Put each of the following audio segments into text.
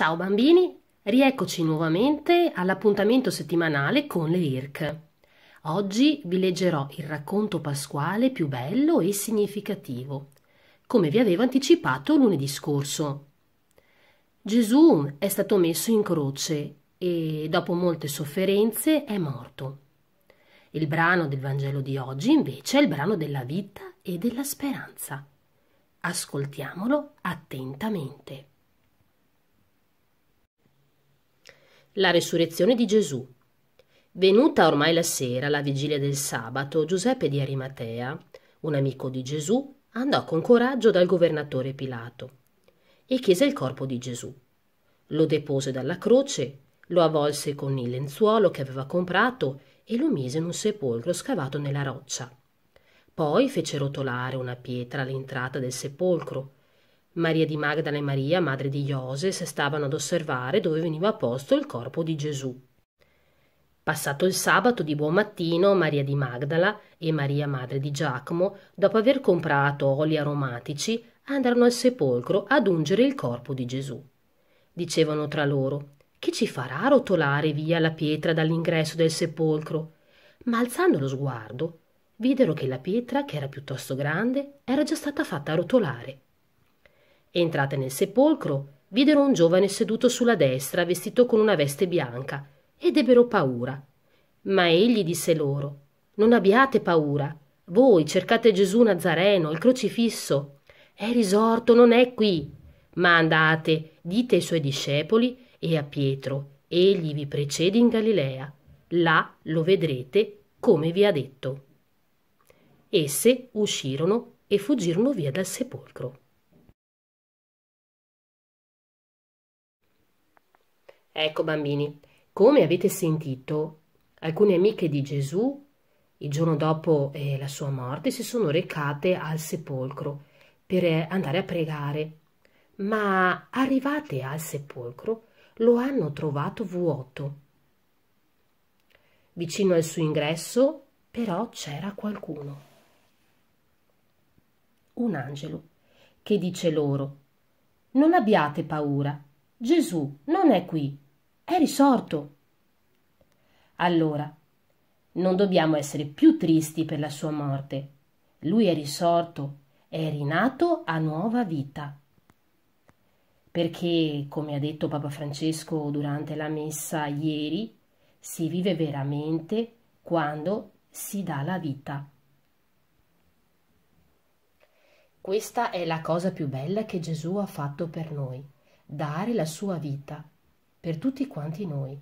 Ciao bambini, rieccoci nuovamente all'appuntamento settimanale con le IRC. Oggi vi leggerò il racconto pasquale più bello e significativo, come vi avevo anticipato lunedì scorso. Gesù è stato messo in croce e dopo molte sofferenze è morto. Il brano del Vangelo di oggi invece è il brano della vita e della speranza. Ascoltiamolo attentamente. la resurrezione di Gesù. Venuta ormai la sera, la vigilia del sabato, Giuseppe di Arimatea, un amico di Gesù, andò con coraggio dal governatore Pilato e chiese il corpo di Gesù. Lo depose dalla croce, lo avvolse con il lenzuolo che aveva comprato e lo mise in un sepolcro scavato nella roccia. Poi fece rotolare una pietra all'entrata del sepolcro, Maria di Magdala e Maria, madre di Iose, stavano ad osservare dove veniva posto il corpo di Gesù. Passato il sabato di buon mattino, Maria di Magdala e Maria, madre di Giacomo, dopo aver comprato oli aromatici, andarono al sepolcro ad ungere il corpo di Gesù. Dicevano tra loro: Chi ci farà rotolare via la pietra dall'ingresso del sepolcro? Ma alzando lo sguardo, videro che la pietra, che era piuttosto grande, era già stata fatta rotolare Entrate nel sepolcro, videro un giovane seduto sulla destra, vestito con una veste bianca, ed ebbero paura. Ma egli disse loro, Non abbiate paura. Voi cercate Gesù Nazareno, il crocifisso. È risorto, non è qui. Ma andate, dite ai suoi discepoli e a Pietro, egli vi precede in Galilea. Là lo vedrete come vi ha detto. Esse uscirono e fuggirono via dal sepolcro. Ecco, bambini, come avete sentito, alcune amiche di Gesù, il giorno dopo eh, la sua morte, si sono recate al sepolcro per eh, andare a pregare. Ma arrivate al sepolcro, lo hanno trovato vuoto. Vicino al suo ingresso, però, c'era qualcuno. Un angelo che dice loro: Non abbiate paura, Gesù non è qui è risorto. Allora, non dobbiamo essere più tristi per la sua morte. Lui è risorto, è rinato a nuova vita. Perché, come ha detto Papa Francesco durante la messa ieri, si vive veramente quando si dà la vita. Questa è la cosa più bella che Gesù ha fatto per noi, dare la sua vita per tutti quanti noi.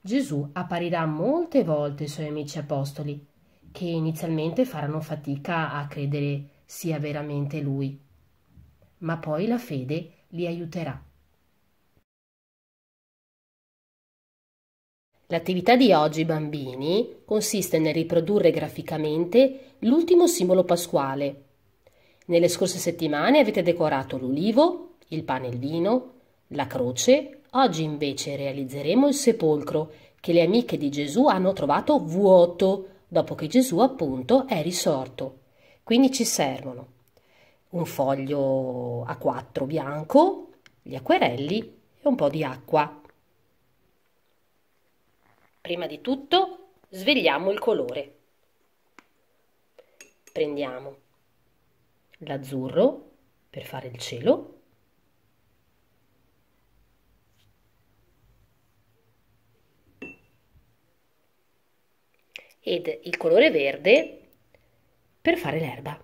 Gesù apparirà molte volte ai suoi amici apostoli, che inizialmente faranno fatica a credere sia veramente lui, ma poi la fede li aiuterà. L'attività di oggi, bambini, consiste nel riprodurre graficamente l'ultimo simbolo pasquale. Nelle scorse settimane avete decorato l'ulivo, il pane e il vino, la croce, oggi invece realizzeremo il sepolcro che le amiche di Gesù hanno trovato vuoto dopo che Gesù appunto è risorto. Quindi ci servono un foglio A4 bianco, gli acquerelli e un po' di acqua. Prima di tutto svegliamo il colore. Prendiamo l'azzurro per fare il cielo ed il colore verde per fare l'erba.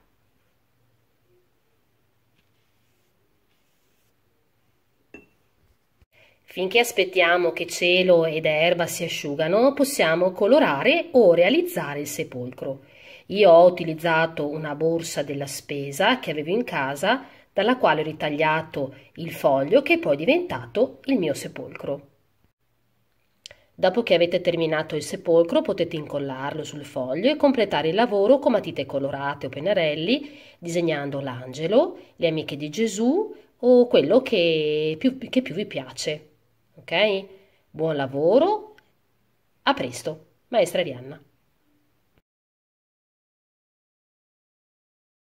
Finché aspettiamo che cielo ed erba si asciugano, possiamo colorare o realizzare il sepolcro. Io ho utilizzato una borsa della spesa che avevo in casa, dalla quale ho ritagliato il foglio che è poi diventato il mio sepolcro. Dopo che avete terminato il sepolcro potete incollarlo sul foglio e completare il lavoro con matite colorate o pennarelli, disegnando l'angelo, le amiche di Gesù o quello che più, che più vi piace. Ok? Buon lavoro, a presto, maestra Arianna.